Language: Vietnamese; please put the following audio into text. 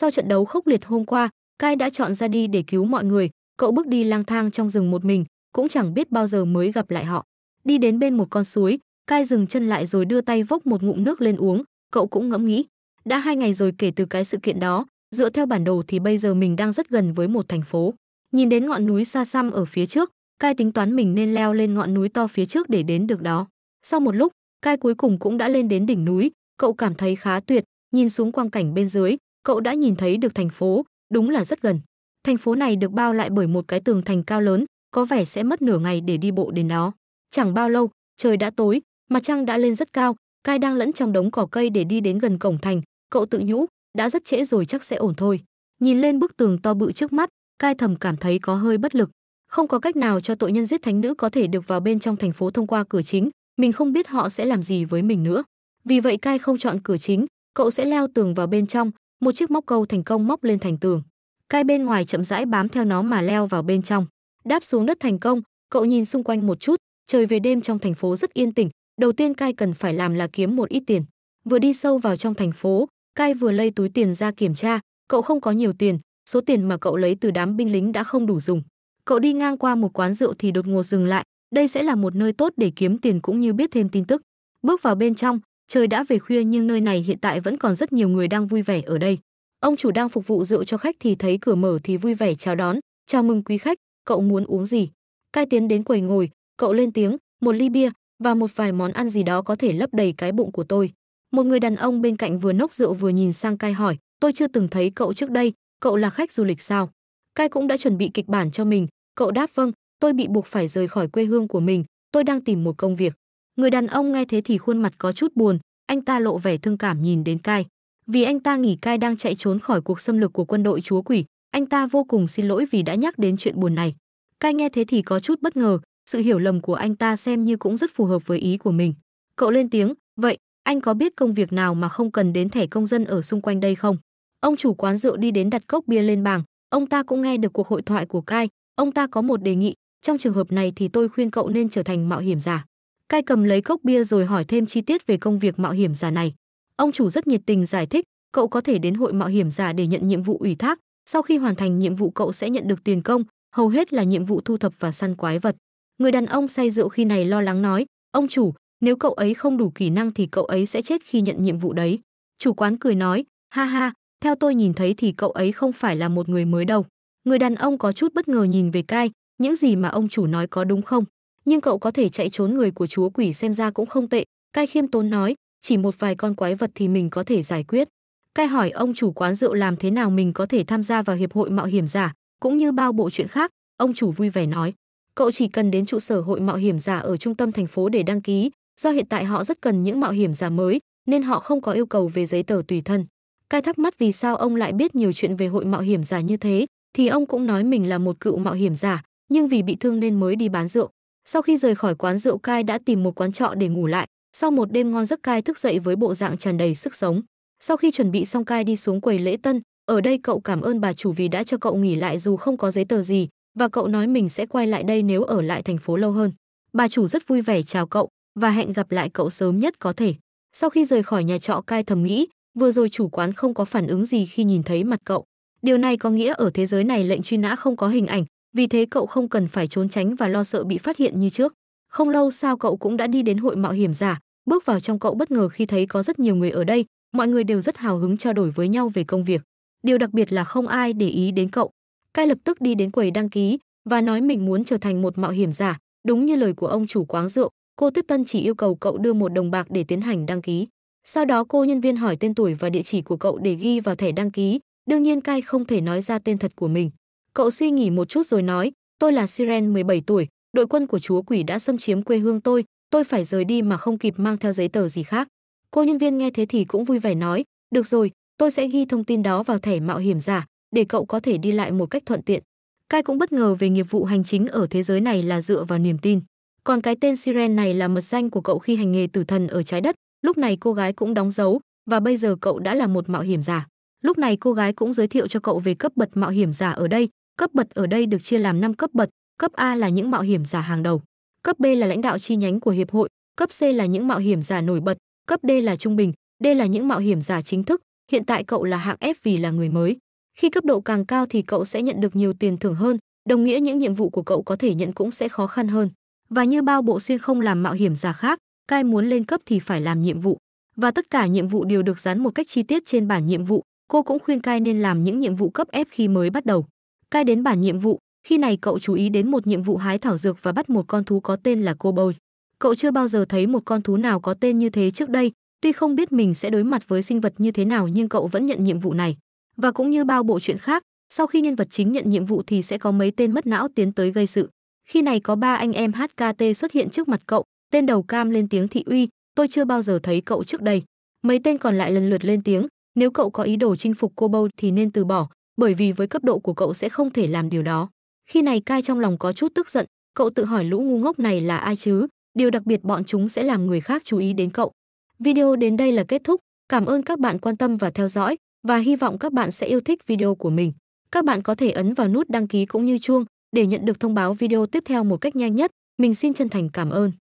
Sau trận đấu khốc liệt hôm qua, Kai đã chọn ra đi để cứu mọi người, cậu bước đi lang thang trong rừng một mình, cũng chẳng biết bao giờ mới gặp lại họ. Đi đến bên một con suối, Kai dừng chân lại rồi đưa tay vốc một ngụm nước lên uống, cậu cũng ngẫm nghĩ. Đã hai ngày rồi kể từ cái sự kiện đó, dựa theo bản đồ thì bây giờ mình đang rất gần với một thành phố. Nhìn đến ngọn núi xa xăm ở phía trước, Kai tính toán mình nên leo lên ngọn núi to phía trước để đến được đó. Sau một lúc, Kai cuối cùng cũng đã lên đến đỉnh núi, cậu cảm thấy khá tuyệt, nhìn xuống quang cảnh bên dưới, cậu đã nhìn thấy được thành phố, đúng là rất gần. Thành phố này được bao lại bởi một cái tường thành cao lớn, có vẻ sẽ mất nửa ngày để đi bộ đến đó. Chẳng bao lâu, trời đã tối, mặt trăng đã lên rất cao, cai đang lẫn trong đống cỏ cây để đi đến gần cổng thành, cậu tự nhủ, đã rất trễ rồi chắc sẽ ổn thôi. Nhìn lên bức tường to bự trước mắt, cai thầm cảm thấy có hơi bất lực. Không có cách nào cho tội nhân giết thánh nữ có thể được vào bên trong thành phố thông qua cửa chính, mình không biết họ sẽ làm gì với mình nữa. Vì vậy cai không chọn cửa chính, cậu sẽ leo tường vào bên trong, một chiếc móc câu thành công móc lên thành tường cai bên ngoài chậm rãi bám theo nó mà leo vào bên trong đáp xuống đất thành công cậu nhìn xung quanh một chút trời về đêm trong thành phố rất yên tĩnh đầu tiên cai cần phải làm là kiếm một ít tiền vừa đi sâu vào trong thành phố cai vừa lây túi tiền ra kiểm tra cậu không có nhiều tiền số tiền mà cậu lấy từ đám binh lính đã không đủ dùng cậu đi ngang qua một quán rượu thì đột ngột dừng lại đây sẽ là một nơi tốt để kiếm tiền cũng như biết thêm tin tức bước vào bên trong Trời đã về khuya nhưng nơi này hiện tại vẫn còn rất nhiều người đang vui vẻ ở đây. Ông chủ đang phục vụ rượu cho khách thì thấy cửa mở thì vui vẻ chào đón, "Chào mừng quý khách, cậu muốn uống gì?" Cai tiến đến quầy ngồi, cậu lên tiếng, "Một ly bia và một vài món ăn gì đó có thể lấp đầy cái bụng của tôi." Một người đàn ông bên cạnh vừa nốc rượu vừa nhìn sang Cai hỏi, "Tôi chưa từng thấy cậu trước đây, cậu là khách du lịch sao?" Cai cũng đã chuẩn bị kịch bản cho mình, cậu đáp vâng, tôi bị buộc phải rời khỏi quê hương của mình, tôi đang tìm một công việc. Người đàn ông nghe thế thì khuôn mặt có chút buồn, anh ta lộ vẻ thương cảm nhìn đến Cai. Vì anh ta nghỉ Cai đang chạy trốn khỏi cuộc xâm lược của quân đội chúa quỷ, anh ta vô cùng xin lỗi vì đã nhắc đến chuyện buồn này. Cai nghe thế thì có chút bất ngờ, sự hiểu lầm của anh ta xem như cũng rất phù hợp với ý của mình. Cậu lên tiếng, vậy, anh có biết công việc nào mà không cần đến thẻ công dân ở xung quanh đây không? Ông chủ quán rượu đi đến đặt cốc bia lên bàn, ông ta cũng nghe được cuộc hội thoại của Cai, ông ta có một đề nghị, trong trường hợp này thì tôi khuyên cậu nên trở thành mạo hiểm giả. Cai cầm lấy cốc bia rồi hỏi thêm chi tiết về công việc mạo hiểm giả này. Ông chủ rất nhiệt tình giải thích, cậu có thể đến hội mạo hiểm giả để nhận nhiệm vụ ủy thác, sau khi hoàn thành nhiệm vụ cậu sẽ nhận được tiền công, hầu hết là nhiệm vụ thu thập và săn quái vật. Người đàn ông say rượu khi này lo lắng nói, ông chủ, nếu cậu ấy không đủ kỹ năng thì cậu ấy sẽ chết khi nhận nhiệm vụ đấy. Chủ quán cười nói, ha ha, theo tôi nhìn thấy thì cậu ấy không phải là một người mới đâu. Người đàn ông có chút bất ngờ nhìn về cai, những gì mà ông chủ nói có đúng không? nhưng cậu có thể chạy trốn người của chúa quỷ xem ra cũng không tệ. Cai khiêm tốn nói, chỉ một vài con quái vật thì mình có thể giải quyết. Cai hỏi ông chủ quán rượu làm thế nào mình có thể tham gia vào hiệp hội mạo hiểm giả, cũng như bao bộ chuyện khác, ông chủ vui vẻ nói. Cậu chỉ cần đến trụ sở hội mạo hiểm giả ở trung tâm thành phố để đăng ký, do hiện tại họ rất cần những mạo hiểm giả mới, nên họ không có yêu cầu về giấy tờ tùy thân. Cai thắc mắc vì sao ông lại biết nhiều chuyện về hội mạo hiểm giả như thế, thì ông cũng nói mình là một cựu mạo hiểm giả, nhưng vì bị thương nên mới đi bán rượu. Sau khi rời khỏi quán rượu Cai đã tìm một quán trọ để ngủ lại, sau một đêm ngon giấc Cai thức dậy với bộ dạng tràn đầy sức sống. Sau khi chuẩn bị xong Cai đi xuống quầy lễ tân, ở đây cậu cảm ơn bà chủ vì đã cho cậu nghỉ lại dù không có giấy tờ gì và cậu nói mình sẽ quay lại đây nếu ở lại thành phố lâu hơn. Bà chủ rất vui vẻ chào cậu và hẹn gặp lại cậu sớm nhất có thể. Sau khi rời khỏi nhà trọ Cai thầm nghĩ, vừa rồi chủ quán không có phản ứng gì khi nhìn thấy mặt cậu. Điều này có nghĩa ở thế giới này lệnh truy nã không có hình ảnh, vì thế cậu không cần phải trốn tránh và lo sợ bị phát hiện như trước. Không lâu sau cậu cũng đã đi đến hội mạo hiểm giả, bước vào trong cậu bất ngờ khi thấy có rất nhiều người ở đây, mọi người đều rất hào hứng trao đổi với nhau về công việc. Điều đặc biệt là không ai để ý đến cậu. Cai lập tức đi đến quầy đăng ký và nói mình muốn trở thành một mạo hiểm giả, đúng như lời của ông chủ quán rượu, cô tiếp tân chỉ yêu cầu cậu đưa một đồng bạc để tiến hành đăng ký. Sau đó cô nhân viên hỏi tên tuổi và địa chỉ của cậu để ghi vào thẻ đăng ký, đương nhiên Cai không thể nói ra tên thật của mình. Cậu suy nghĩ một chút rồi nói, tôi là Siren 17 tuổi, đội quân của chúa quỷ đã xâm chiếm quê hương tôi, tôi phải rời đi mà không kịp mang theo giấy tờ gì khác. Cô nhân viên nghe thế thì cũng vui vẻ nói, được rồi, tôi sẽ ghi thông tin đó vào thẻ mạo hiểm giả, để cậu có thể đi lại một cách thuận tiện. Kai cũng bất ngờ về nghiệp vụ hành chính ở thế giới này là dựa vào niềm tin. Còn cái tên Siren này là mật danh của cậu khi hành nghề tử thần ở trái đất, lúc này cô gái cũng đóng dấu và bây giờ cậu đã là một mạo hiểm giả. Lúc này cô gái cũng giới thiệu cho cậu về cấp bậc mạo hiểm giả ở đây, Cấp bậc ở đây được chia làm 5 cấp bậc, cấp A là những mạo hiểm giả hàng đầu, cấp B là lãnh đạo chi nhánh của hiệp hội, cấp C là những mạo hiểm giả nổi bật, cấp D là trung bình, D là những mạo hiểm giả chính thức, hiện tại cậu là hạng F vì là người mới. Khi cấp độ càng cao thì cậu sẽ nhận được nhiều tiền thưởng hơn, đồng nghĩa những nhiệm vụ của cậu có thể nhận cũng sẽ khó khăn hơn. Và như bao bộ xuyên không làm mạo hiểm giả khác, cai muốn lên cấp thì phải làm nhiệm vụ. Và tất cả nhiệm vụ đều được dán một cách chi tiết trên bản nhiệm vụ, cô cũng khuyên cai nên làm những nhiệm vụ cấp F khi mới bắt đầu. Cai đến bản nhiệm vụ, khi này cậu chú ý đến một nhiệm vụ hái thảo dược và bắt một con thú có tên là cô bồi Cậu chưa bao giờ thấy một con thú nào có tên như thế trước đây, tuy không biết mình sẽ đối mặt với sinh vật như thế nào nhưng cậu vẫn nhận nhiệm vụ này. Và cũng như bao bộ truyện khác, sau khi nhân vật chính nhận nhiệm vụ thì sẽ có mấy tên mất não tiến tới gây sự. Khi này có ba anh em HKT xuất hiện trước mặt cậu, tên đầu cam lên tiếng thị uy, tôi chưa bao giờ thấy cậu trước đây. Mấy tên còn lại lần lượt lên tiếng, nếu cậu có ý đồ chinh phục cô bâu thì nên từ bỏ, bởi vì với cấp độ của cậu sẽ không thể làm điều đó. Khi này Kai trong lòng có chút tức giận, cậu tự hỏi lũ ngu ngốc này là ai chứ, điều đặc biệt bọn chúng sẽ làm người khác chú ý đến cậu. Video đến đây là kết thúc, cảm ơn các bạn quan tâm và theo dõi và hy vọng các bạn sẽ yêu thích video của mình. Các bạn có thể ấn vào nút đăng ký cũng như chuông để nhận được thông báo video tiếp theo một cách nhanh nhất. Mình xin chân thành cảm ơn.